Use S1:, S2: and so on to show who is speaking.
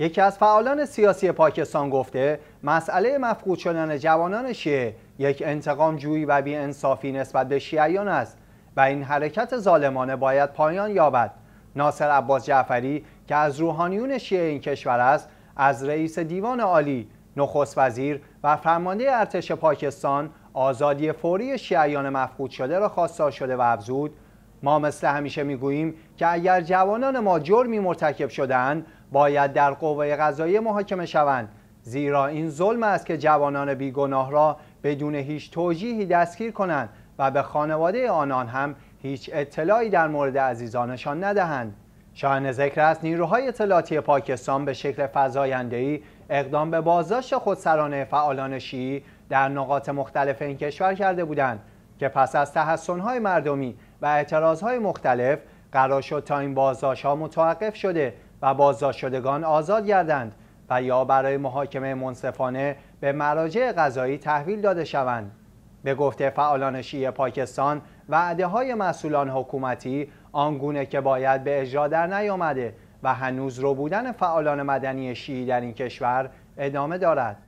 S1: یکی از فعالان سیاسی پاکستان گفته مسئله مفقود شدن جوانان شیعه یک انتقام جویی و انصافی نسبت به شیعیان است و این حرکت ظالمانه باید پایان یابد ناصر عباس جعفری که از روحانیون شیعه این کشور است از رئیس دیوان عالی نخست وزیر و فرمانده ارتش پاکستان آزادی فوری شیعیان مفقود شده را خواستار شده و افزود ما مثل همیشه میگوییم که اگر جوانان ما جرمی مرتکب شدهاند باید در قوه قضایی محاکمه شوند زیرا این ظلم است که جوانان بیگناه را بدون هیچ توجیهی دستگیر کنند و به خانواده آنان هم هیچ اطلاعی در مورد عزیزانشان ندهند شاهن ذکر است نیروهای اطلاعاتی پاکستان به شکل فزاینده‌ای اقدام به بازداشت خودسرانه فعالان شیعی در نقاط مختلف این کشور کرده بودند که پس از تحسنهای مردمی و اعتراضهای مختلف قرار شد تا این بازداشت ها متوقف شده و بازداشت شدگان آزاد گردند و یا برای محاکمه منصفانه به مراجع قضایی تحویل داده شوند به گفته فعالان شیعه پاکستان وعده های مسئولان حکومتی آنگونه که باید به اجرا در نیامده و هنوز رو بودن فعالان مدنی شیعی در این کشور ادامه دارد